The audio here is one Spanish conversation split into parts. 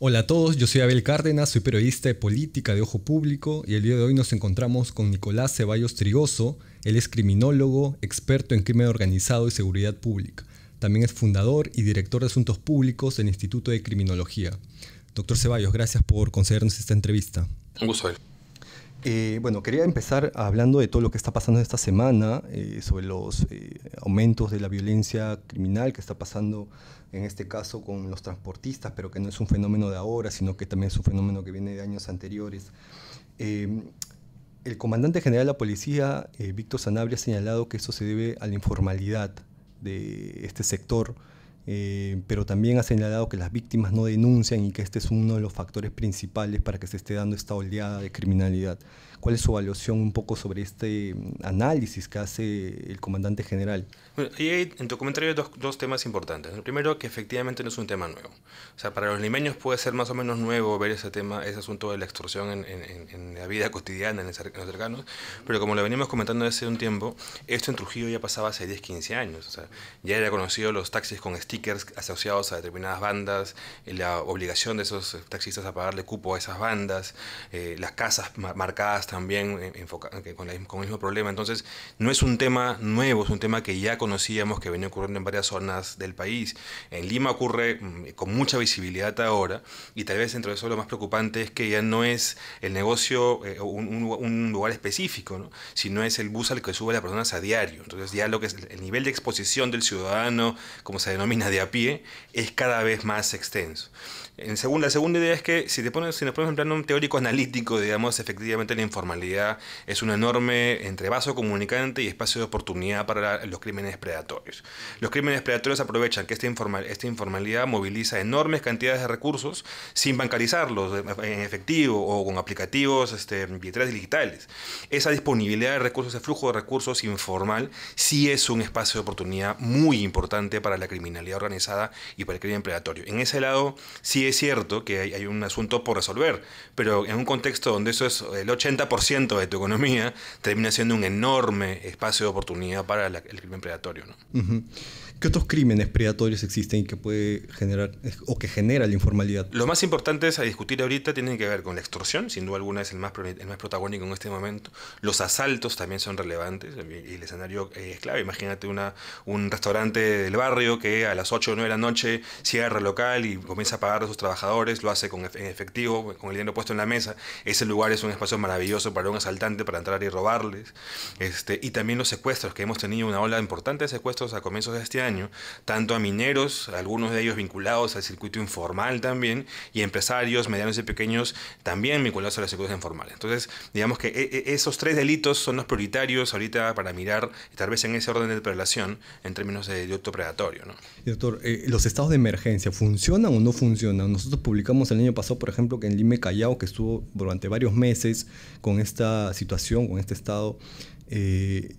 Hola a todos, yo soy Abel Cárdenas, soy periodista de política de Ojo Público y el día de hoy nos encontramos con Nicolás Ceballos Trigoso, él es criminólogo, experto en crimen organizado y seguridad pública. También es fundador y director de asuntos públicos del Instituto de Criminología. Doctor Ceballos, gracias por concedernos esta entrevista. Un gusto, Abel. Eh, bueno, quería empezar hablando de todo lo que está pasando esta semana, eh, sobre los eh, aumentos de la violencia criminal que está pasando en este caso con los transportistas, pero que no es un fenómeno de ahora, sino que también es un fenómeno que viene de años anteriores. Em, el comandante general de la policía, Víctor Sanabria, ha señalado que eso se debe a la informalidad de este sector eh, pero también ha señalado que las víctimas no denuncian y que este es uno de los factores principales para que se esté dando esta oleada de criminalidad. ¿Cuál es su evaluación un poco sobre este mm, análisis que hace el comandante general? Bueno, hay, en tu comentario hay dos, temas importantes. El primero, que efectivamente no es un tema nuevo. O sea, para los limeños puede ser más o menos nuevo ver ese tema, ese asunto de la extorsión en, la vida cotidiana, en, los cercanos, pero como lo venimos comentando hace un tiempo, esto en Trujillo ya pasaba hace 10, 15 años. O sea, ya era conocido los taxis con stickers asociados a determinadas bandas, eh, la obligación de esos taxistas a pagarle cupo a esas bandas, eh, las casas marcadas también eh, con, el mismo problema. Entonces, no es un tema nuevo, es un tema que ya conocíamos, que venía ocurriendo en varias zonas del país. En Lima ocurre mm, con mucha visibilidad ahora y tal vez dentro de eso lo más preocupante es que ya no es el negocio eh, un, lugar específico, sino es el bus al que sube las personas a diario. Entonces, ya lo que es el nivel de exposición del ciudadano, como se denomina de a pie, es cada vez más extenso la segunda idea es que si, te pones, si nos ponemos en plano teórico analítico, digamos, efectivamente la informalidad es un enorme entrevaso comunicante y espacio de oportunidad para los crímenes predatorios. Los crímenes predatorios aprovechan que esta, informal, esta informalidad moviliza enormes cantidades de recursos sin bancarizarlos en efectivo o con aplicativos este, billeteras digitales. Esa disponibilidad de recursos, ese flujo de recursos informal, sí es un espacio de oportunidad muy importante para la criminalidad organizada y para el crimen predatorio. En ese lado, sí es cierto que hay, un asunto por resolver, pero en un contexto donde eso es el 80% de tu economía, termina siendo un enorme espacio de oportunidad para el crimen predatorio. ¿no? ¿Qué otros crímenes predatorios existen y que puede generar o que genera la informalidad? Lo más importantes a discutir ahorita tienen que ver con la extorsión, sin duda alguna es el más, el más protagónico en este momento. Los asaltos también son relevantes y el escenario es clave. Imagínate una, un restaurante del barrio que a las 8 o 9 de la noche cierra el local y comienza a pagar a sus trabajadores, lo hace con en efectivo, con el dinero puesto en la mesa. Ese lugar es un espacio maravilloso para un asaltante para entrar y robarles. Este, y también los secuestros, que hemos tenido una ola importante de secuestros a comienzos de este año tanto a mineros, algunos de ellos vinculados al circuito informal también, y empresarios medianos y pequeños también vinculados a las circuitos informales. Entonces, digamos que e, e, esos tres delitos son los prioritarios ahorita para mirar, tal vez en ese orden de prelación, en términos de delito predatorio. ¿no? Doctor, eh, ¿los estados de emergencia funcionan o no funcionan? Nosotros publicamos el año pasado, por ejemplo, que en Lime Callao, que estuvo durante varios meses con esta situación, con este estado, eh,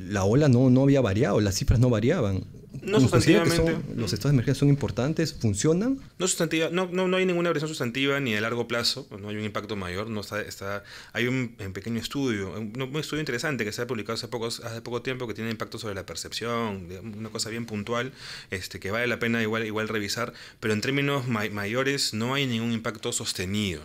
la ola no, no había variado, las cifras no variaban. No sustantivamente. los estados de emergencia son importantes, funcionan. No, sustantiva, no, no, no hay ninguna versión sustantiva ni de largo plazo, pues, no hay un impacto mayor. No está, está, hay un, pequeño estudio, un, estudio interesante que se ha publicado hace poco, hace poco tiempo que tiene impacto sobre la percepción, una cosa bien puntual este, que vale la pena igual, igual revisar, pero en términos mayores no hay ningún impacto sostenido.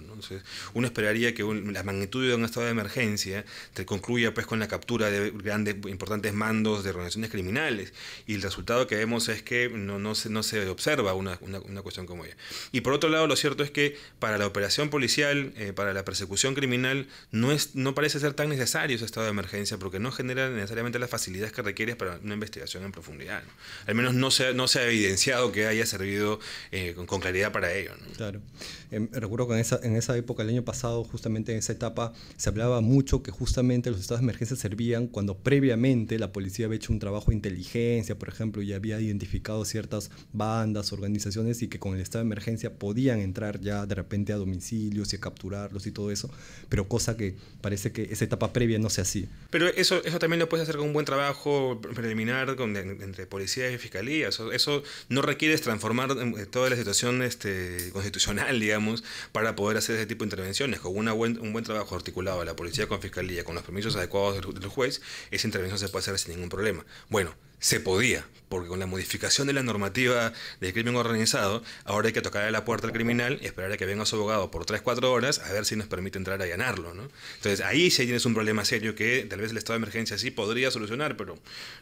uno esperaría que la magnitud de un estado de emergencia te concluya pues, con la captura de grandes, importantes mandos de organizaciones criminales y el resultado que vemos es que no, se, no se observa una, cuestión como ella. Y por otro lado, lo cierto es que para la operación policial, eh, para la persecución criminal, no, es, no parece ser tan necesario ese estado de emergencia porque no genera necesariamente las facilidades que requieres para una investigación en profundidad. Al menos no se, no se ha evidenciado que haya servido eh, con, claridad para ello. Claro. Em, recuerdo que en esa, en esa época, el año pasado, justamente en esa etapa, se hablaba mucho que justamente los estados de emergencia servían cuando previamente la policía había hecho un trabajo de inteligencia, por ejemplo, ya había identificado ciertas bandas, organizaciones y que con el estado de emergencia podían entrar ya de repente a domicilios y a capturarlos y todo eso, pero cosa que parece que esa etapa previa no sea así. Pero eso, eso también lo puedes hacer con un buen trabajo preliminar entre policía y fiscalía Eso, no requiere transformar em, eh, toda la situación este, constitucional, digamos, para poder hacer ese tipo de intervenciones. Con una un buen trabajo articulado de la policía con fiscalía, con los permisos adecuados del, del juez, esa intervención se puede hacer sin ningún problema. Bueno, se podía, porque con la modificación de la normativa de crimen organizado, ahora hay que tocar a la puerta al criminal y esperar a que venga su abogado por 3-4 horas a ver si nos permite entrar a ganarlo, ¿no? Entonces ahí sí tienes un problema serio que tal vez el estado de emergencia sí podría solucionar, pero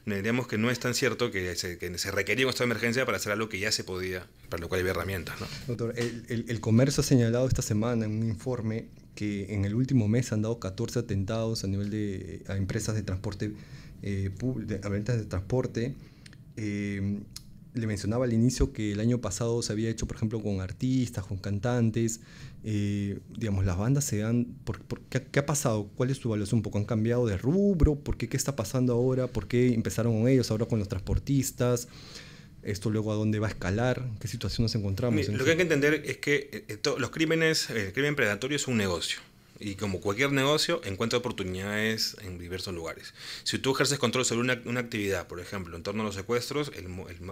diríamos que no es tan cierto que se, requería un estado de emergencia para hacer algo que ya se podía, para lo cual había herramientas. Doctor, el, comercio ha señalado esta semana en un informe que en el último mes han dado 14 atentados a nivel de a empresas de transporte eh, ventas de transporte. Em, le mencionaba al inicio que el año pasado se había hecho, por ejemplo, con artistas, con cantantes. Eh, digamos, las bandas se dan... Por, ¿qué, ha pasado? ¿Cuál es su evaluación? ¿Un poco han cambiado de rubro? ¿Por qué? ¿Qué está pasando ahora? ¿Por qué empezaron con ellos, ahora con los transportistas? ¿Esto luego a dónde va a escalar? ¿Qué situación nos encontramos? lo que hay que entender es que eh, eh, los crímenes, el crimen predatorio es un negocio. Y como cualquier negocio, encuentra oportunidades en diversos lugares. Si tú ejerces control sobre una, una actividad, por ejemplo, en torno a los secuestros,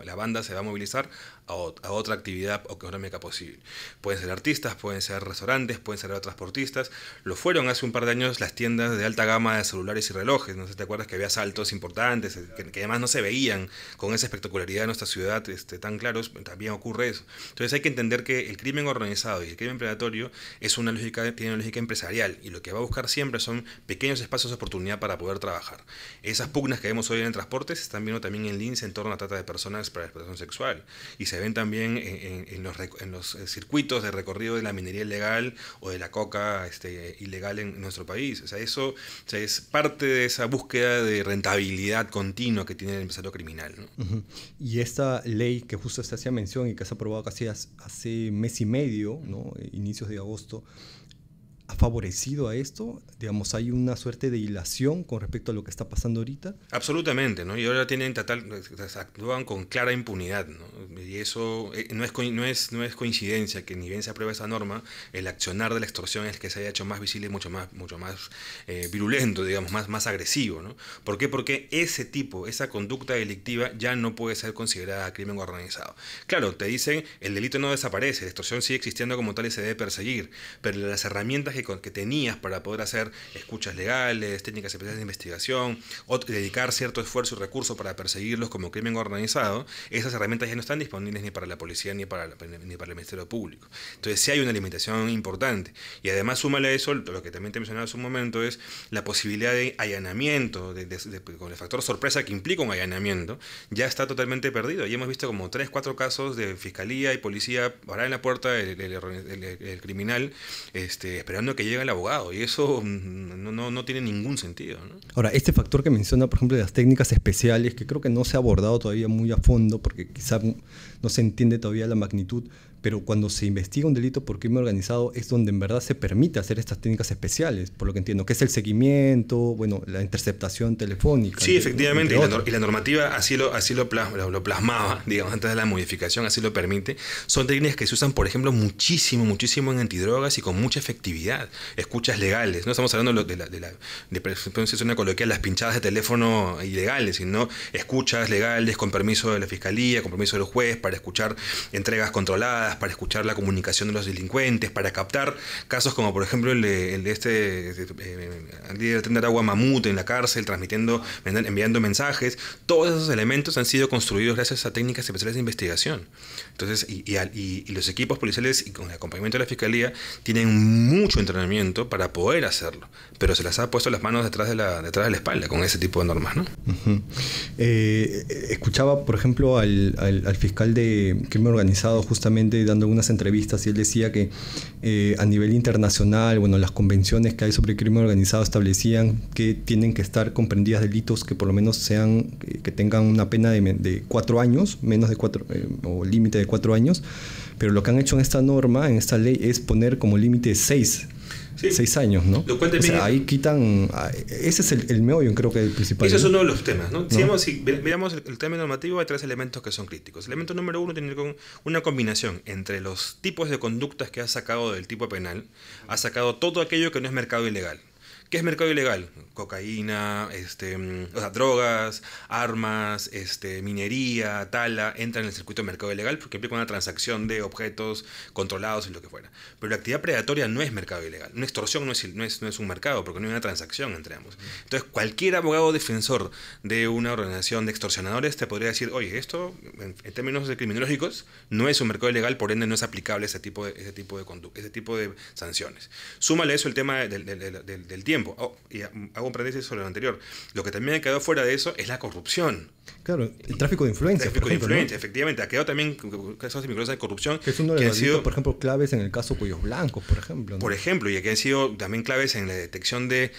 la banda se va a movilizar a, otra actividad económica posible. Pueden ser artistas, pueden ser restaurantes, pueden ser transportistas. Lo fueron hace un par de años las tiendas de alta gama de celulares y relojes. No sé si te acuerdas que había saltos importantes, eh, que, además no se veían con esa espectacularidad de nuestra ciudad este, tan claros. También ocurre eso. Entonces hay que entender que el crimen organizado y el crimen predatorio es una lógica, tiene una lógica empresarial y lo que va a buscar siempre son pequeños espacios de oportunidad para poder trabajar. Esas pugnas que vemos hoy en transportes se están viendo también en lince en torno a trata de personas para explotación sexual y se ven también en, los, en, los, eh, circuitos de recorrido de la minería ilegal o de la coca este, ilegal en nuestro país. O sea, eso es parte de esa búsqueda de rentabilidad continua que tiene el empresario criminal. Y esta ley que justo se hacía mención y que se ha aprobado casi hace mes y medio, ¿no? Eh, inicios de agosto, favorecido a esto? Digamos, hay una suerte de hilación con respecto a lo que está pasando ahorita. Absolutamente, ¿no? Y ahora tienen total, pues, actúan con clara impunidad, ¿no? Y eso eh, no, es, no, es, no es coincidencia que ni bien se aprueba esa norma, el accionar de la extorsión es que se haya hecho más visible y mucho más, mucho más eh, virulento, digamos, más, más agresivo, ¿no? ¿Por qué? Porque ese tipo, esa conducta delictiva ya no puede ser considerada crimen organizado. Claro, te dicen, el delito no desaparece, la extorsión sigue existiendo como tal y se debe perseguir, pero las herramientas que que tenías para poder hacer escuchas legales, técnicas especiales de investigación, o dedicar cierto esfuerzo y recurso para perseguirlos como crimen organizado, esas herramientas ya no están disponibles ni para la policía ni para, ni para el Ministerio Público. Entonces sí hay una limitación importante. Y además súmale a eso, lo que también te mencionaba hace un momento, es la posibilidad de allanamiento, con el factor sorpresa que implica un allanamiento, ya está totalmente perdido. Y hemos visto como tres, cuatro casos de fiscalía y policía parar en la puerta el, criminal este, esperando que llega el abogado y eso mm, no, tiene ningún sentido. Ahora, este factor que menciona, por ejemplo, de las técnicas especiales, que creo que no se ha abordado todavía muy a fondo porque quizá no se entiende todavía la magnitud, pero cuando se investiga un delito por crimen organizado es donde en verdad se permite hacer estas técnicas especiales, por lo que entiendo, que es el seguimiento, bueno, la interceptación telefónica. Sí, efectivamente, y, la, normativa así lo, así lo, plasmaba, digamos, antes de la modificación, así lo permite. Son técnicas que se usan, por ejemplo, muchísimo, muchísimo en antidrogas y con mucha efectividad. Escuchas legales, no estamos hablando de la, de la de, de una coloquial, las pinchadas de teléfono ilegales, sino escuchas legales con permiso de la fiscalía, con permiso del juez para escuchar entregas controladas para escuchar la comunicación de los delincuentes, para captar casos como por ejemplo el de, este, este eh, el líder de agua Mamut en la cárcel, transmitiendo, enviando mensajes. Todos esos elementos han sido construidos gracias a técnicas especiales de investigación. Entonces, y, los equipos policiales y con el acompañamiento de la fiscalía tienen mucho entrenamiento para poder hacerlo, pero se las ha puesto las manos detrás de la, detrás de la espalda con ese tipo de normas. ¿no? Eh, escuchaba, por ejemplo, al, fiscal de crimen organizado justamente dando unas entrevistas y él decía que eh, a nivel internacional, bueno, las convenciones que hay sobre crimen organizado establecían que tienen que estar comprendidas delitos que por lo menos sean, que tengan una pena de, cuatro años, menos de cuatro, eh, o límite de cuatro años, pero lo que han hecho en esta norma, en esta ley, es poner como límite seis. Seis años, ¿no? ahí quitan. Ese es el, meollo, creo que el principal. Ese es uno de los temas, ¿no? Si, el, tema normativo, hay tres elementos que son críticos. El elemento número uno tiene con una combinación entre los tipos de conductas que ha sacado del tipo penal, ha sacado todo aquello que no es mercado ilegal. ¿Qué es mercado ilegal? Cocaína, este, mm, o sea, drogas, armas, este, minería, tala, entra en el circuito de mercado ilegal porque implica una transacción de objetos controlados y lo que fuera. Pero la actividad predatoria no es mercado ilegal. Una extorsión no es, no es, un mercado porque no hay una transacción entre ambos. Entonces, cualquier abogado defensor de una organización de extorsionadores te podría decir, oye, esto, en, términos criminológicos, no es un mercado ilegal, por ende no es aplicable ese tipo de, ese tipo de, ese tipo de sanciones. Súmale eso el tema del tiempo Oh, y hago un paréntesis sobre lo anterior. Lo que también ha quedado fuera de eso es la corrupción. Claro, el tráfico de influencia. Tráfico de efectivamente. Ha quedado también casos de de corrupción. Que han sido, por ejemplo, claves en el caso Cuyos Blancos, por ejemplo. Por ejemplo, y que han sido también claves en la detección de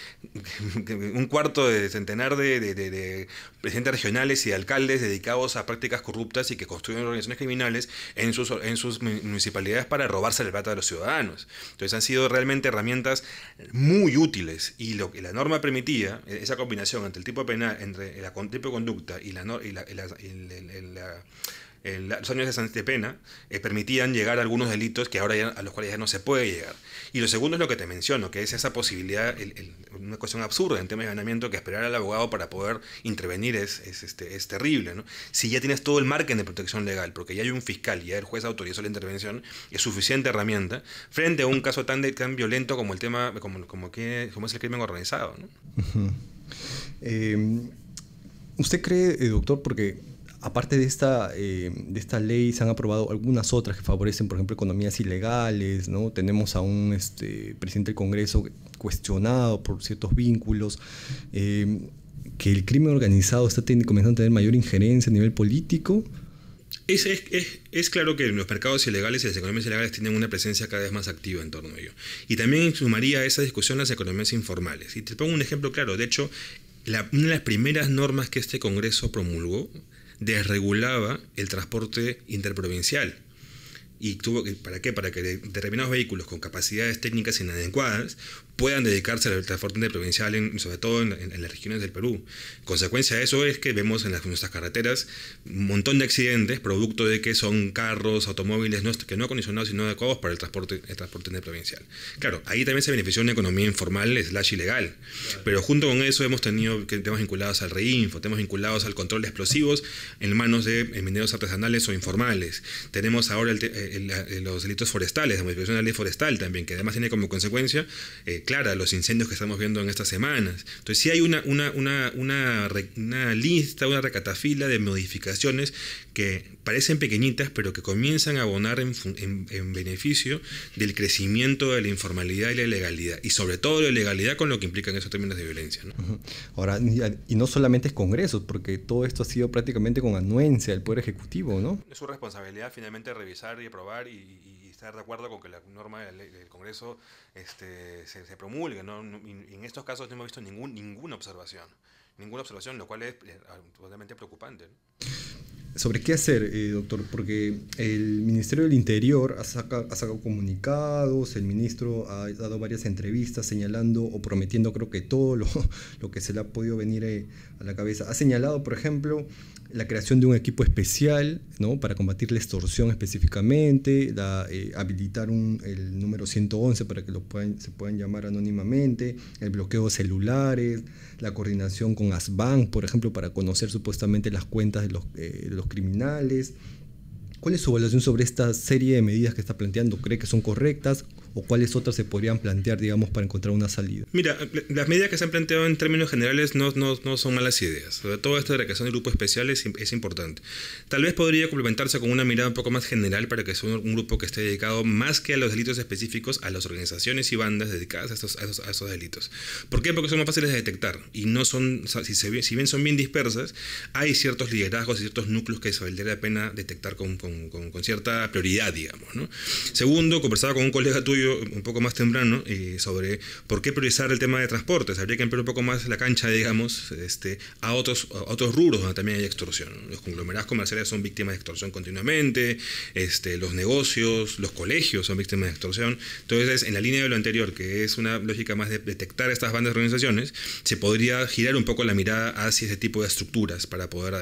un cuarto de centenar de, presidentes regionales y de alcaldes dedicados a prácticas corruptas y que construyen organizaciones criminales en sus, en sus municipalidades para robarse el plata de los ciudadanos. Entonces han sido realmente herramientas muy útiles y lo que la norma permitía, e-, esa combinación entre el tipo penal, entre el tipo de conducta y la, y la eh, los años de Pena eh, permitían llegar a algunos delitos que ahora a los cuales ya no se puede llegar. Y lo segundo es lo que te menciono, que es esa posibilidad, una cuestión absurda en tema de ganamiento, que esperar al abogado para poder intervenir es, este, es terrible. Si ya tienes todo el margen de protección legal, porque ya hay un fiscal y ya el juez autorizó la intervención, es suficiente herramienta frente a un caso tan, tan violento como el tema, como, como, que, como es el crimen organizado. Eh, ¿Usted cree, doctor, porque Aparte de esta, eh, de ley, se han aprobado algunas otras que favorecen, por ejemplo, economías ilegales, ¿no? Tenemos a un este, presidente del Congreso cuestionado por ciertos vínculos. Eh, que el crimen organizado está comenzando a tener mayor injerencia a nivel político. Es, claro que los mercados ilegales y las economías ilegales tienen una presencia cada vez más activa en torno a ello. Y también sumaría a esa discusión las economías informales. Y te pongo un ejemplo claro. De hecho, una de las primeras normas que este Congreso promulgó desregulaba el transporte interprovincial. ¿Y tuvo que, para qué? Para que determinados vehículos con capacidades técnicas inadecuadas puedan dedicarse al transporte interprovincial, en, sobre todo en, las regiones del Perú. Consecuencia de eso es que vemos en, nuestras carreteras un montón de accidentes, producto de que son carros, automóviles que no acondicionados y no adecuados para el transporte, interprovincial. Claro, ahí también se benefició una economía informal slash ilegal, pero junto con eso hemos tenido temas vinculados al reinfo, temas vinculados al control de explosivos en manos de mineros artesanales o informales. Tenemos ahora eh, eh, los delitos forestales, la modificación de la ley forestal también, que además tiene como consecuencia... Eh, clara, los incendios que estamos viendo en estas semanas. Entonces sí hay una, una, una, una, lista, una recatafila de modificaciones que parecen pequeñitas, pero que comienzan a abonar en, en, beneficio del crecimiento de la informalidad y la ilegalidad, y sobre todo la ilegalidad con lo que implican esos términos de violencia. Ahora, y no solamente es Congresos, porque todo esto ha sido prácticamente con anuencia del Poder Ejecutivo, ¿no? Es su responsabilidad finalmente revisar y aprobar y de acuerdo con que la norma del, Congreso este, se, promulgue. ¿no? En estos casos no hemos visto ningún, ninguna observación, ninguna observación, lo cual es totalmente eh, preocupante. sobre qué hacer, eh, doctor, porque el Ministerio del Interior ha, sacado comunicados, el ministro ha dado varias entrevistas señalando o prometiendo creo que todo lo, lo que se le ha podido venir eh, a la cabeza. Ha señalado, por ejemplo, la creación de un equipo especial ¿no? para combatir la extorsión específicamente, eh, habilitar el número 111 para que puedan, se puedan llamar anónimamente, el bloqueo de celulares, la coordinación con Asbank por ejemplo, para conocer supuestamente las cuentas de los, eh, de los criminales. ¿Cuál es su evaluación sobre esta serie de medidas que está planteando? ¿Cree que son correctas? o cuáles otras se podrían plantear, digamos, para encontrar una salida? Mira, las medidas que se han planteado en términos generales no, no, son malas ideas. Sobre todo esto de la creación de grupos especiales es importante. Tal vez podría complementarse con una mirada un poco más general para que sea un, grupo que esté dedicado más que a los delitos específicos, a las organizaciones y bandas dedicadas a esos a esos delitos. ¿Por qué? Porque son más fáciles de detectar y no son, si, si bien son bien dispersas, hay ciertos liderazgos y ciertos núcleos que valdría la pena detectar con, cierta prioridad, digamos. Segundo, conversaba con un colega tuyo un poco más temprano eh, sobre por qué priorizar el tema de transportes. Habría que ampliar un poco más la cancha, digamos, este, a, otros, a otros rubros donde también hay extorsión. Los conglomerados comerciales son víctimas de extorsión continuamente, este, los negocios, los colegios son víctimas de extorsión. Entonces, en la línea de lo anterior, que es una lógica más de detectar estas bandas de organizaciones, se podría girar un poco la mirada hacia ese tipo de estructuras para poder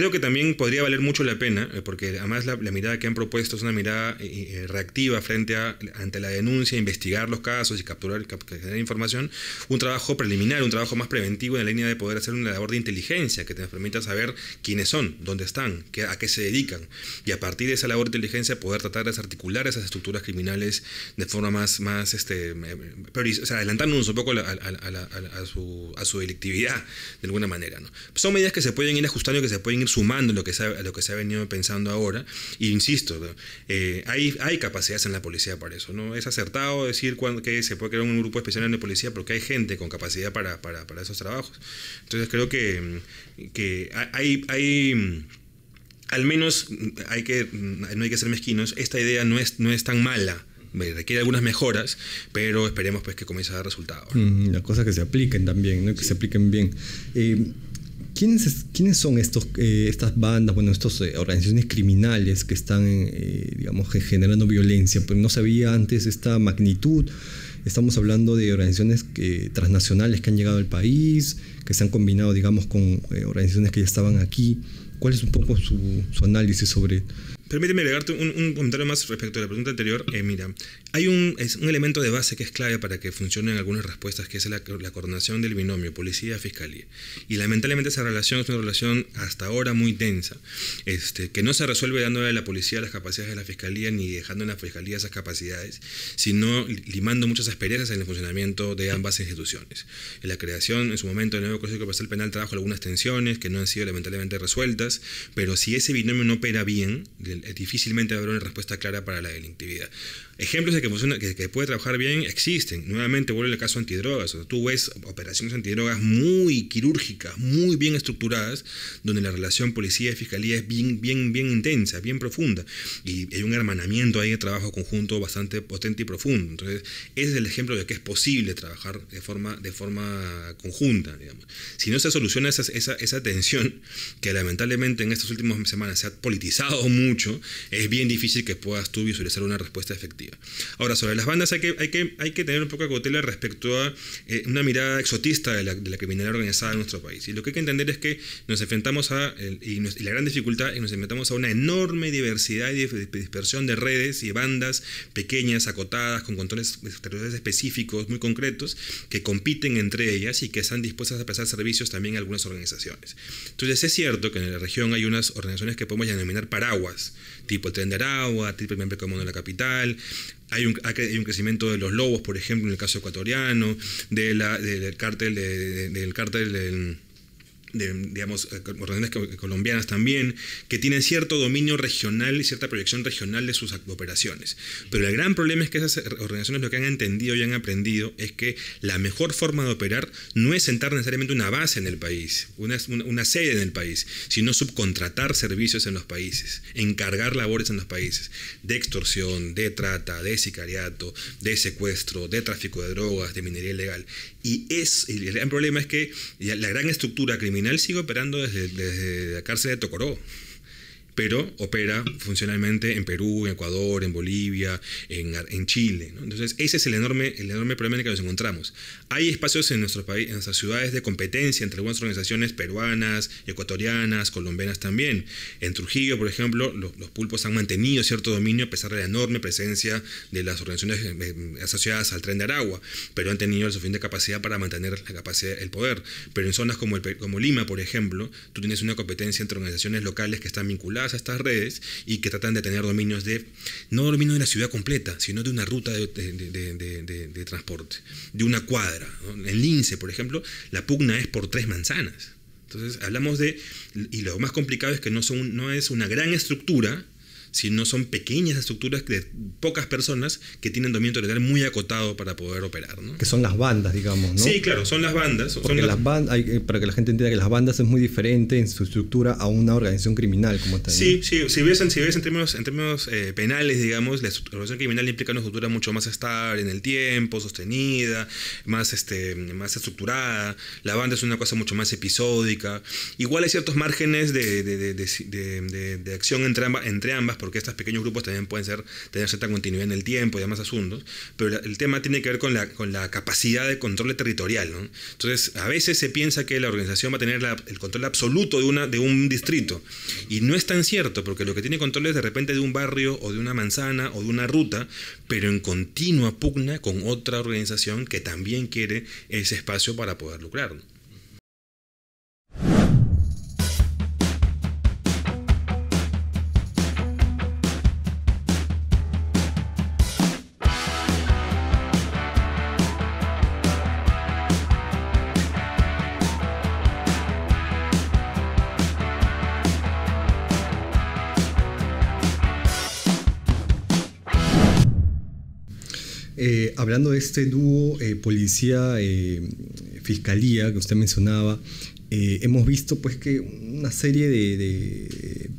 creo que también podría valer mucho la pena, eh, porque además la, mirada que han propuesto es una mirada eh, eh, reactiva frente a, ante la denuncia, investigar los casos y capturar, generar información, un trabajo preliminar, un trabajo más preventivo en la línea de poder hacer una labor de inteligencia que te permita saber quiénes son, dónde están, a qué se dedican, y a partir de esa labor de inteligencia poder tratar de articular esas estructuras criminales de forma más, más este, o sea, adelantándonos un poco a, a, a, su, delictividad de alguna manera. ¿no? Son medidas que se pueden ir ajustando y que se pueden ir sumando lo que lo que se ha venido pensando ahora. E insisto, eh, hay, hay capacidades en la policía para eso. ¿no? Es acertado decir cuando, que se puede crear un grupo especial de policía porque hay gente con capacidad para, para, esos trabajos. Entonces creo que, que hay... hay al menos hay que, no hay que ser mezquinos, esta idea no es, no es tan mala requiere algunas mejoras, pero esperemos pues que comience a dar resultados. las cosas que se apliquen también, ¿no? que se apliquen bien. Eh, ¿Quiénes, son estos, eh, estas bandas, bueno, estas eh, organizaciones criminales que están, eh, digamos, generando violencia? pues no sabía antes esta magnitud. Estamos hablando de organizaciones transnacionales que han llegado al país, que se han combinado, digamos, con organizaciones que ya estaban aquí. ¿Cuál es un poco su, análisis sobre...? Permíteme agregarte un, un, comentario más respecto a la pregunta anterior. mira, hay un, es un elemento de base que es clave para que funcionen algunas respuestas, que es la, coordinación del binomio policía-fiscalía. Y lamentablemente esa relación es una relación hasta ahora muy densa, este, que no se resuelve dándole a la policía las capacidades de la fiscalía ni dejando en la fiscalía esas capacidades, sino limando muchas asperezas en el funcionamiento de ambas instituciones. En la creación, en su momento, del nuevo Código Procesal Penal trajo algunas tensiones que no han sido lamentablemente resueltas, pero si ese binomio no opera bien, eh, difícilmente habrá una respuesta clara para la delictividad. Ejemplos de que, puede trabajar bien existen. Nuevamente vuelve el caso antidrogas. tú ves operaciones antidrogas muy quirúrgicas, muy bien estructuradas, donde la relación policía fiscalía es bien, bien, bien intensa, bien profunda. Y hay un hermanamiento ahí de trabajo conjunto bastante potente y profundo. Entonces, ese es el ejemplo de que es posible trabajar de forma, de forma conjunta. Digamos. Si no se soluciona esa, esa, esa tensión, que lamentablemente en estas últimas semanas se ha politizado mucho, es bien difícil que puedas tú visualizar una respuesta efectiva. Ahora, sobre las bandas hay que, hay que, tener un poco de cautela respecto a eh, una mirada exotista de la, criminalidad organizada en nuestro país. Y lo que hay que entender es que nos enfrentamos a, y, la gran dificultad es que nos enfrentamos a una enorme diversidad y dispersión de redes y bandas pequeñas, acotadas, con controles específicos, muy concretos, que compiten entre ellas y que están dispuestas a prestar servicios también a algunas organizaciones. Entonces es cierto que en la región hay unas organizaciones que podemos denominar paraguas, tipo el Tren de Aragua, tipo el de la Capital, hay un, crecimiento de los lobos, por ejemplo, en el caso ecuatoriano, de la, del cártel, del cártel del, digamos, eh, organizaciones colombianas también, que tienen cierto dominio regional y cierta proyección regional de sus operaciones. Pero el gran problema es que esas organizaciones lo que han entendido y han aprendido es que la mejor forma de operar no es sentar necesariamente una base en el país, una, una sede en el país, sino subcontratar servicios en los países, encargar labores en los países de extorsión, de trata, de sicariato, de secuestro, de tráfico de drogas, de minería ilegal. Y es, el gran problema es que la gran estructura criminal final sigue operando desde, desde la cárcel de Tocoró pero opera funcionalmente en Perú, en Ecuador, en Bolivia, en, Chile. Entonces, ese es el enorme, el enorme problema en el que nos encontramos. Hay espacios en, nuestro país, en nuestras ciudades de competencia entre algunas organizaciones peruanas, ecuatorianas, colombianas también. En Trujillo, por ejemplo, los, pulpos han mantenido cierto dominio a pesar de la enorme presencia de las organizaciones eh, eh, asociadas al tren de Aragua, pero han tenido la suficiente capacidad para mantener la capacidad, el poder. Pero en zonas como, como Lima, por ejemplo, tú tienes una competencia entre organizaciones locales que están vinculadas a estas redes y que tratan de tener dominios de, no dominio de la ciudad completa, sino de una ruta de, transporte, de una cuadra. En Lince, por ejemplo, la pugna es por tres manzanas. Entonces hablamos de, y lo más complicado es que no, son, no es una gran estructura, si no son pequeñas estructuras de pocas personas que tienen dominio territorial muy acotado para poder operar. ¿no? Que son las bandas, digamos, ¿no? Sí, claro, son las bandas. las... bandas, eh, para que la gente entienda que las bandas es muy diferente en su estructura a una organización criminal como está Sí, sí, si ves, en, si ves en términos, en términos eh, penales, digamos, la organización criminal implica una estructura mucho más estable en el tiempo, sostenida, más, este, más estructurada. La banda es una cosa mucho más episódica. Igual hay ciertos márgenes de, de, de, acción entre ambas, entre ambas porque estos pequeños grupos también pueden ser, tener cierta continuidad en el tiempo y demás asuntos, pero el tema tiene que ver con la, con la capacidad de control territorial. Entonces, a veces se piensa que la organización va a tener el control absoluto de, una, de un distrito, y no es tan cierto, porque lo que tiene control es de repente de un barrio o de una manzana o de una ruta, pero en continua pugna con otra organización que también quiere ese espacio para poder lucrar. Eh, hablando de este dúo eh, policía-fiscalía eh, que usted mencionaba, hemos visto pues que una serie de,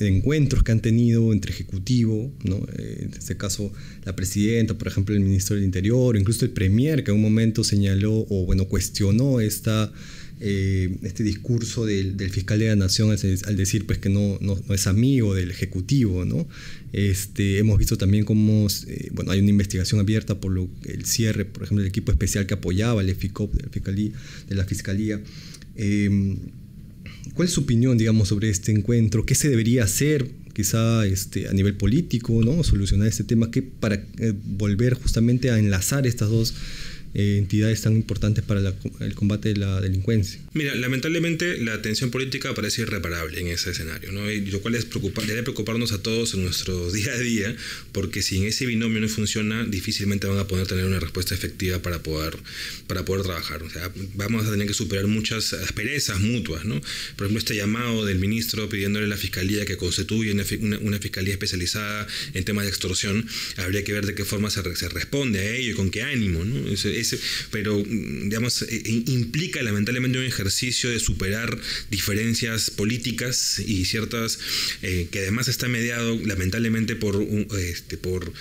encuentros que han tenido entre ejecutivo, ¿no? en este caso la presidenta, por ejemplo el ministro del Interior, incluso el premier que en un momento señaló o bueno cuestionó esta eh, este discurso del, fiscal de la nación al, decir pues que no, no, es amigo del ejecutivo, ¿no? Este, hemos visto también cómo, eh, bueno, hay una investigación abierta por lo, el cierre, por ejemplo, del equipo especial que apoyaba el EFICOP de la Fiscalía. De em, la fiscalía. ¿Cuál es su opinión, digamos, sobre este encuentro? ¿Qué se debería hacer, quizá este, a nivel político, ¿no? solucionar este tema que para eh, volver justamente a enlazar estas dos eh, entidades tan importantes para el combate de la delincuencia. Mira, lamentablemente la tensión política parece irreparable en ese escenario, ¿no? lo cual es preocupar, debe preocuparnos a todos en nuestro día a día, porque si en ese binomio no funciona, difícilmente van a poder tener una respuesta efectiva para poder, para poder trabajar. O sea, vamos a tener que superar muchas asperezas mutuas. ¿no? Por ejemplo, este llamado del ministro pidiéndole a la fiscalía que constituya una, fiscalía especializada en temas de extorsión, habría que ver de qué forma se, responde a ello y con qué ánimo. ¿no? pero mm, digamos, eh, eh, implica lamentablemente un ejercicio de superar diferencias políticas y ciertas, eh, que además está mediado lamentablemente por, este, por,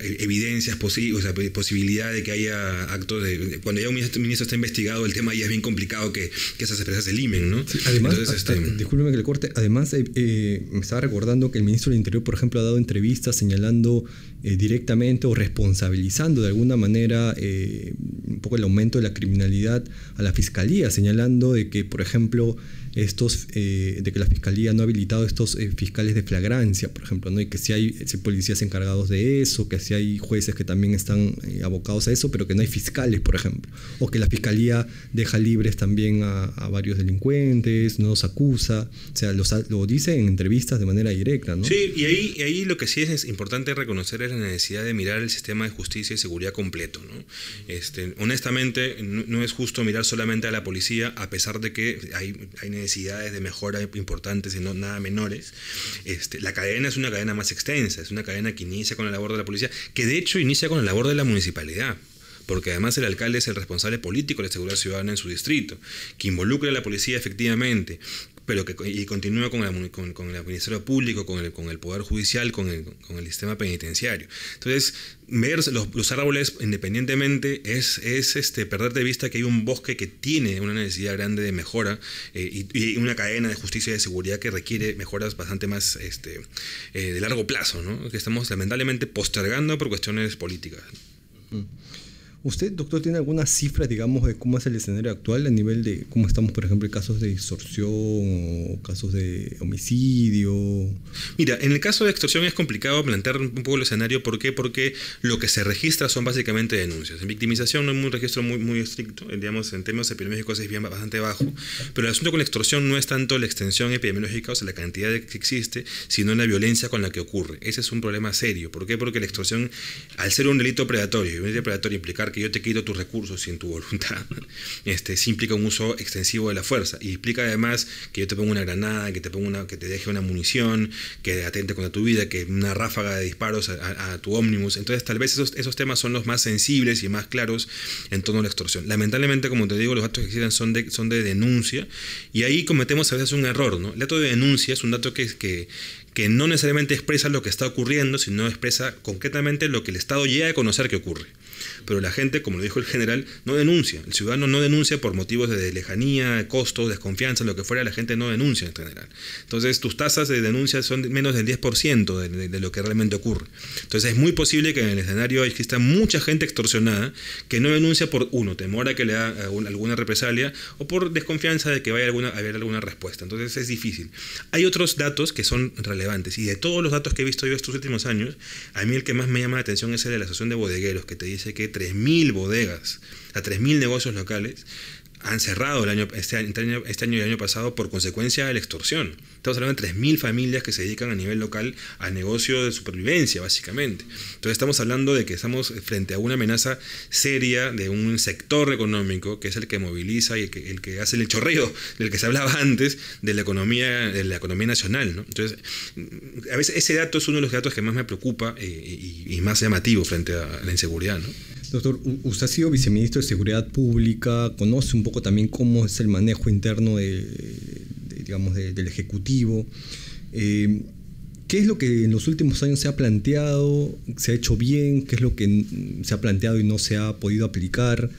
evidencias, posibles posibilidad de que haya actos de... Cuando ya un ministro está investigado, el tema ya es bien complicado que, esas empresas se limen, ¿no? además, este, que le corte, además me estaba recordando que el ministro del Interior, por ejemplo, ha dado entrevistas señalando directamente o responsabilizando de alguna manera eh, un poco el aumento de la criminalidad a la fiscalía, señalando de que, por ejemplo, estos, eh, de que la fiscalía no ha habilitado estos eh, fiscales de flagrancia, por ejemplo, ¿no? y que si hay policías encargados de eso, que si hay jueces que también están eh, abocados a eso, pero que no hay fiscales, por ejemplo, o que la fiscalía deja libres también a, varios delincuentes, no los acusa, o sea, los, lo dice en entrevistas de manera directa. ¿no? Sí, y ahí, ahí lo que sí es, importante reconocer es la necesidad de mirar el sistema de justicia y seguridad completo. ¿no? Este, honestamente, no, es justo mirar solamente a la policía, a pesar de que hay, hay necesidades de mejora importantes y no nada menores. Este, la cadena es una cadena más extensa, es una cadena que inicia con la labor de la policía, que de hecho inicia con la labor de la municipalidad porque además el alcalde es el responsable político de la seguridad ciudadana en su distrito, que involucra a la policía efectivamente, pero que y continúa con el, con, el Ministerio Público, con el, con el Poder Judicial, con el, con el sistema penitenciario. Entonces, ver los, los, árboles independientemente es, es este, perder de vista que hay un bosque que tiene una necesidad grande de mejora eh, y, una cadena de justicia y de seguridad que requiere mejoras bastante más este, eh, de largo plazo, ¿no? que estamos lamentablemente postergando por cuestiones políticas. ¿Usted, doctor, tiene algunas cifras, digamos, de cómo es el escenario actual a nivel de cómo estamos, por ejemplo, en casos de extorsión o casos de homicidio? Mira, en el caso de extorsión es complicado plantear un poco el escenario. ¿Por qué? Porque lo que se registra son básicamente denuncias. En victimización no hay un registro muy, muy estricto, digamos, en términos epidemiológicos es bien bastante bajo, pero el asunto con la extorsión no es tanto la extensión epidemiológica, o sea, la cantidad que existe, sino la violencia con la que ocurre. Ese es un problema serio. ¿Por qué? Porque la extorsión, al ser un delito predatorio, y un delito predatorio implicar que yo te quito tus recursos sin tu voluntad. Este, sí implica un uso extensivo de la fuerza y explica además que yo te pongo una granada, que te ponga una, que te deje una munición, que atente contra tu vida, que una ráfaga de disparos a, tu ómnibus. Entonces tal vez esos, esos, temas son los más sensibles y más claros en torno a la extorsión. Lamentablemente, como te digo, los datos que existen son de, son de denuncia y ahí cometemos a veces un error. ¿no? El dato de denuncia es un dato que, que, que no necesariamente expresa lo que está ocurriendo, sino expresa concretamente lo que el Estado llega a conocer que ocurre pero la gente, como lo dijo el general, no denuncia. El ciudadano no denuncia por motivos de lejanía, costos, desconfianza, lo que fuera, la gente no denuncia en general. Entonces tus tasas de denuncia son menos del 10% de, lo que realmente ocurre. Entonces es muy posible que en el escenario exista mucha gente extorsionada que no denuncia por, uno, temor a que le da alguna represalia o por desconfianza de que vaya a haber alguna respuesta. Entonces es difícil. Hay otros datos que son relevantes y de todos los datos que he visto yo estos últimos años, a mí el que más me llama la atención es el de la Asociación de Bodegueros, que te dice que 3.000 bodegas, a 3.000 negocios locales han cerrado este el año, este, año, y el año pasado por consecuencia de la extorsión. Estamos hablando de 3.000 familias que se dedican a nivel local al negocio de supervivencia, básicamente. Entonces estamos hablando de que estamos frente a una amenaza seria de un sector económico que es el que moviliza y el que, hace el chorreo del que se hablaba antes de la economía, de la economía nacional. Entonces, a veces ese dato es uno de los datos que más me preocupa eh, y, más llamativo frente a la inseguridad. Doctor, usted ha sido viceministro de Seguridad Pública, conoce un poco también cómo es el manejo interno de, digamos, del Ejecutivo. Eh, ¿Qué es lo que en los últimos años se ha planteado, se ha hecho bien? ¿Qué es lo que se ha planteado y no se ha podido aplicar?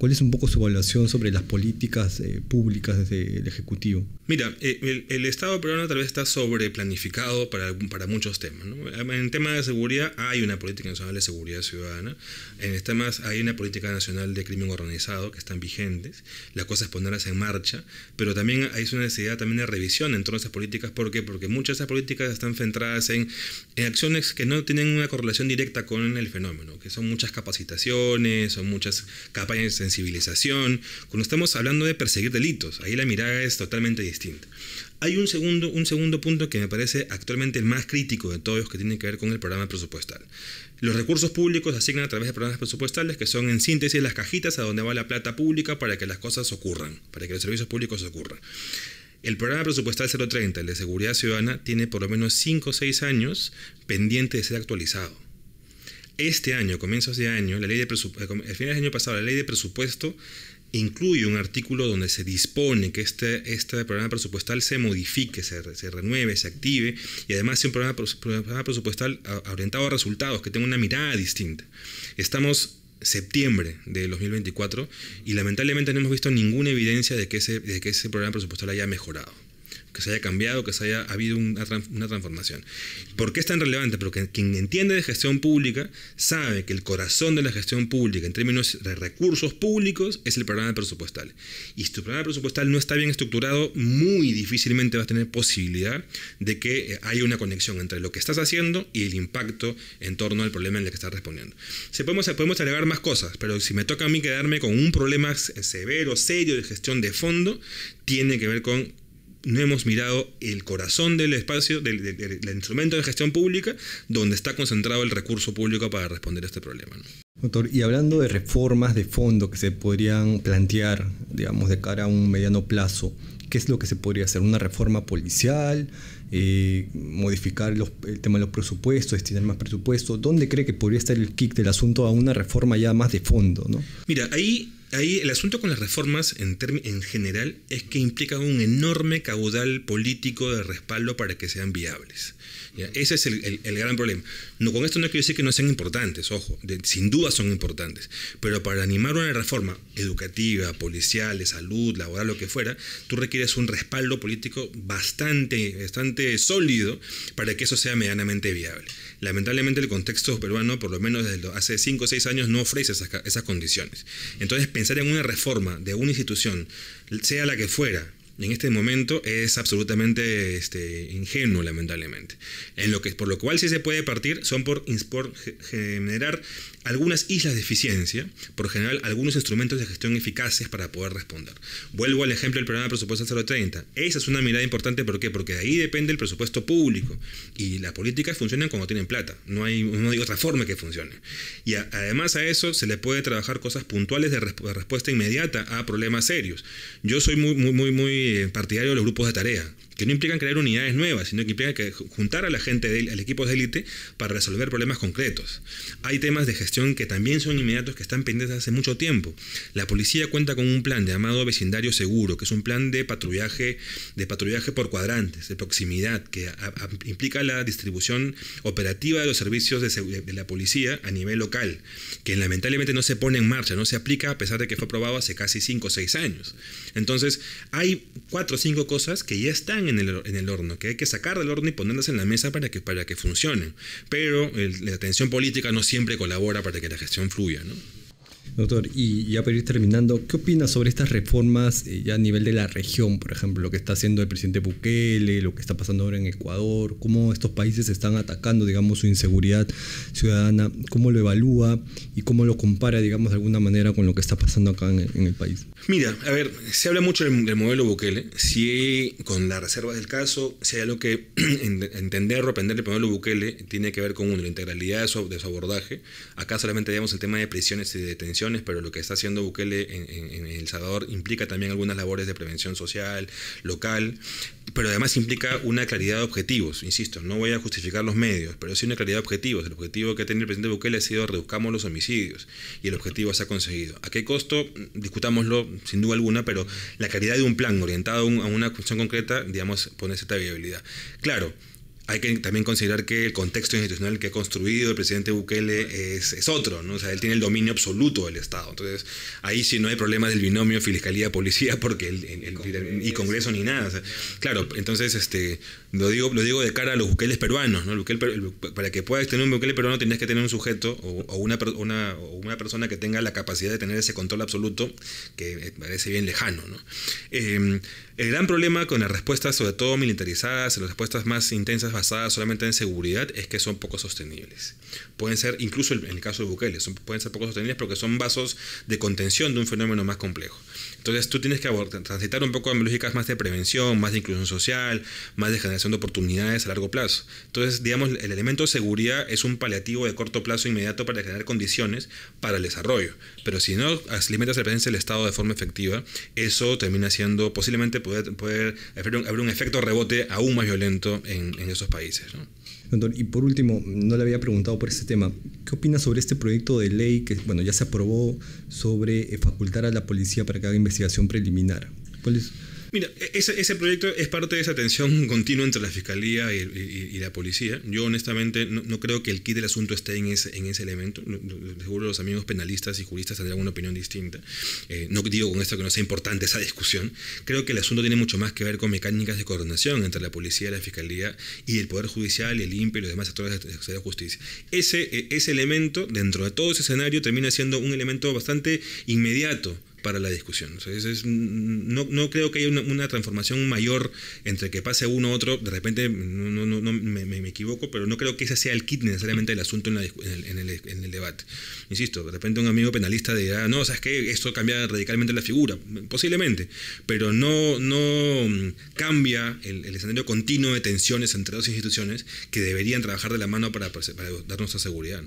¿Cuál es un poco su evaluación sobre las políticas eh, públicas desde el Ejecutivo? Mira, eh, el, Estado peruano tal vez está sobreplanificado para, para muchos temas. ¿no? En temas de seguridad hay una política nacional de seguridad ciudadana, en temas este hay una política nacional de crimen organizado que están vigentes, la cosa es ponerlas en marcha, pero también hay una necesidad también de revisión en todas esas políticas. ¿Por qué? Porque muchas de esas políticas están centradas en, en acciones que no tienen una correlación directa con el fenómeno, que son muchas capacitaciones, son muchas campañas sensibilización, cuando estamos hablando de perseguir delitos, ahí la mirada es totalmente distinta. Hay un segundo, un segundo punto que me parece actualmente el más crítico de todos que tiene que ver con el programa presupuestal. Los recursos públicos se asignan a través de programas presupuestales que son en síntesis las cajitas a donde va la plata pública para que las cosas ocurran, para que los servicios públicos ocurran. El programa presupuestal 030, el de Seguridad Ciudadana, tiene por lo menos 5 o 6 años pendiente de ser actualizado este año, comienzos de año, la ley de presupuesto, eh, final del año pasado, la ley de presupuesto incluye un artículo donde se dispone que este, este programa presupuestal se modifique, se, renueve, se active y además sea un programa, programa presupuestal orientado a resultados, que tenga una mirada distinta. Estamos septiembre de 2024 y lamentablemente no hemos visto ninguna evidencia de que de que ese programa presupuestal haya mejorado que se haya cambiado, que se haya habido una, transformación. ¿Por qué es tan relevante? Porque quien entiende de gestión pública sabe que el corazón de la gestión pública en términos de recursos públicos es el programa presupuestal. Y si tu programa presupuestal no está bien estructurado, muy difícilmente vas a tener posibilidad de que eh, haya una conexión entre lo que estás haciendo y el impacto en torno al problema en el que estás respondiendo. Se podemos, podemos agregar más cosas, pero si me toca a mí quedarme con un problema severo, serio de gestión de fondo, tiene que ver con no hemos mirado el corazón del espacio, del, instrumento de gestión pública, donde está concentrado el recurso público para responder a este problema. Doctor, y hablando de reformas de fondo que se podrían plantear, digamos, de cara a un mediano plazo, ¿qué es lo que se podría hacer? ¿Una reforma policial? Eh, ¿Modificar el tema de los presupuestos? ¿Destinar más presupuesto? ¿Dónde cree que podría estar el kick del asunto a una reforma ya más de fondo? ¿no? Mira, ahí ahí el asunto con las reformas en, en general es que implican un enorme caudal político de respaldo para que sean viables. Ese es el, gran problema. No, con esto no quiero decir que no sean importantes, ojo, sin duda son importantes, pero para animar una reforma educativa, policial, de salud, laboral, lo que fuera, tú requieres un respaldo político bastante, bastante sólido para que eso sea medianamente viable. Lamentablemente el contexto peruano, por lo menos desde hace 5 o 6 años, no ofrece esas, esas condiciones. Entonces pensar en una reforma de una institución, sea la que fuera, en este momento es absolutamente este, ingenuo, lamentablemente. En lo que, por lo cual sí se puede partir son por, generar algunas islas de eficiencia, por generar algunos instrumentos de gestión eficaces para poder responder. Vuelvo al ejemplo del programa de presupuesto 030. Esa es una mirada importante, ¿por qué? Porque de ahí depende el presupuesto público. Y las políticas funcionan cuando tienen plata. No hay, otra forma que funcione. Y además a eso se le puede trabajar cosas puntuales de, de respuesta inmediata a problemas serios. Yo soy muy, muy, muy, muy eh, partidario de los grupos de tarea que no implican crear unidades nuevas, sino que implican juntar a la gente del al equipo de élite para resolver problemas concretos. Hay temas de gestión que también son inmediatos que están pendientes hace mucho tiempo. La policía cuenta con un plan llamado vecindario seguro, que es un plan de patrullaje, de patrullaje por cuadrantes, de proximidad, que implica la distribución operativa de los servicios de, la policía a nivel local, que lamentablemente no se pone en marcha, no se aplica a pesar de que fue aprobado hace casi 5 o 6 años. Entonces, hay cuatro o cinco cosas que ya están en el, en el, horno, que hay que sacar del horno y ponerlas en la mesa para que, para que funcionen. Pero la atención política no siempre colabora para que la gestión fluya. ¿no? Doctor, y ya para ir terminando, ¿qué opina sobre estas reformas eh, ya a nivel de la región, por ejemplo, lo que está haciendo el presidente Bukele, lo que está pasando ahora en Ecuador, cómo estos países están atacando, digamos, su inseguridad ciudadana, cómo lo evalúa y cómo lo compara, digamos, de alguna manera con lo que está pasando acá en, el país? Mira, a ver, se habla mucho del, modelo Bukele, si con las reservas del caso, si hay algo que entender o aprender del modelo Bukele, tiene que ver con la integralidad de su, de su abordaje, acá solamente digamos el tema de prisiones y de detención pero lo que está haciendo Bukele en, El Salvador implica también algunas labores de prevención social, local, pero además implica una claridad de objetivos, insisto, no voy a justificar los medios, pero sí una claridad de objetivos. El objetivo que ha tenido el presidente Bukele ha sido reduzcamos los homicidios y el objetivo se ha conseguido. ¿A qué costo? Discutámoslo sin duda alguna, pero la claridad de un plan orientado a una cuestión concreta, digamos, pone cierta viabilidad. Claro, hay que también considerar que el contexto institucional que ha construido el presidente Bukele es, otro, ¿no? O sea, él tiene el dominio absoluto del Estado. Entonces, ahí sí no hay problema del binomio fiscalía-policía porque el, Congreso ni nada. claro, entonces, este, lo digo, lo digo de cara a los buqueles peruanos, ¿no? para que puedas tener un buquele peruano tienes que tener un sujeto o, una, una, una persona que tenga la capacidad de tener ese control absoluto que eh, parece bien lejano, ¿no? Em, el gran problema con las respuestas, sobre todo militarizadas, las respuestas más intensas basadas solamente en seguridad, es que son poco sostenibles. Pueden ser, incluso en el caso de buqueles, son, pueden ser poco sostenibles porque son vasos de contención de un fenómeno más complejo. Entonces tú tienes que transitar un poco en lógicas más de prevención, más de inclusión social, más de generación de oportunidades a largo plazo. Entonces, digamos, el elemento de seguridad es un paliativo de corto plazo inmediato para generar condiciones para el desarrollo. Pero si no limitas la presencia del Estado de forma efectiva, eso termina siendo posiblemente poder, poder haber, un, efecto rebote aún más violento en, esos países. y por último, no le había preguntado por este tema. ¿Qué opina sobre este proyecto de ley que bueno, ya se aprobó sobre eh, facultar a la policía para que haga investigación preliminar? ¿Cuál es? Mira, e-, ese, ese, proyecto es parte de esa tensión continua entre la fiscalía y, la policía. Yo honestamente no, creo que el kit del asunto esté en ese, en ese elemento. Seguro los amigos penalistas y juristas tendrán una opinión distinta. Eh, no digo con esto que no sea importante esa discusión. Creo que el asunto tiene mucho más que ver con mecánicas de coordinación entre la policía, la fiscalía y el Poder Judicial, el INPE y los demás actores de la justicia. Ese, e-, ese elemento, dentro de todo ese escenario, termina siendo un elemento bastante inmediato para la discusión. no, no, creo que haya una, transformación mayor entre que pase uno u otro, de repente no, no, me, equivoco, pero no creo que ese sea el kit necesariamente del asunto en, la, en, el, debate. Insisto, de repente un amigo penalista dirá, ah, no, sabes que esto cambia radicalmente la figura, posiblemente, pero no, no mm, cambia el, escenario continuo de tensiones entre dos instituciones que deberían trabajar de la mano para, darnos esa seguridad.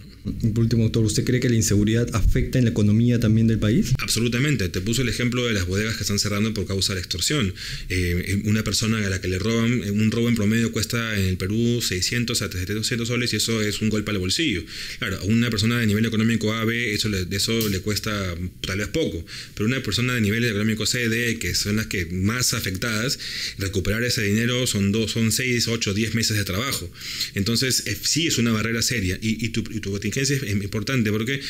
por último, doctor, ¿usted cree que la inseguridad afecta en la economía también del país? Absolutamente te, puso el ejemplo de las bodegas que están cerrando por causa de la extorsión. Eh, una persona a la que le roban, eh, un robo en promedio cuesta en el Perú 600 a 700 soles y eso es un golpe al bolsillo. Claro, a una persona de nivel económico A, B, eso le, eso le cuesta tal vez poco, pero una persona de nivel económico C, D, que son las que más afectadas, recuperar ese dinero son, dos, son 6, 8, 10 meses de trabajo. Entonces, eh, sí es una barrera seria y, tu, contingencia es importante porque...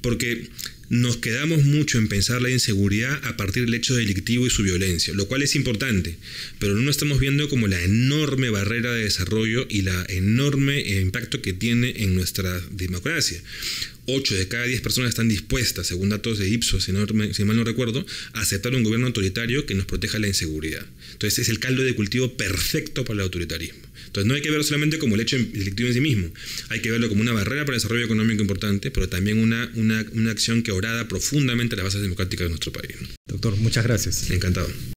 porque nos quedamos mucho en pensar la inseguridad a partir del hecho delictivo y su violencia, lo cual es importante, pero no lo estamos viendo como la enorme barrera de desarrollo y la enorme eh, impacto que tiene en nuestra democracia. 8 de cada 10 personas están dispuestas, según datos de Ipsos, si, no, si, mal no recuerdo, a aceptar un gobierno autoritario que nos proteja la inseguridad. Entonces es el caldo de cultivo perfecto para el autoritarismo. Entonces no hay que verlo solamente como el hecho delictivo en sí mismo, hay que verlo como una barrera para el desarrollo económico importante, pero también una, una, acción que orada profundamente las bases democráticas de nuestro país. Doctor, muchas gracias. Encantado.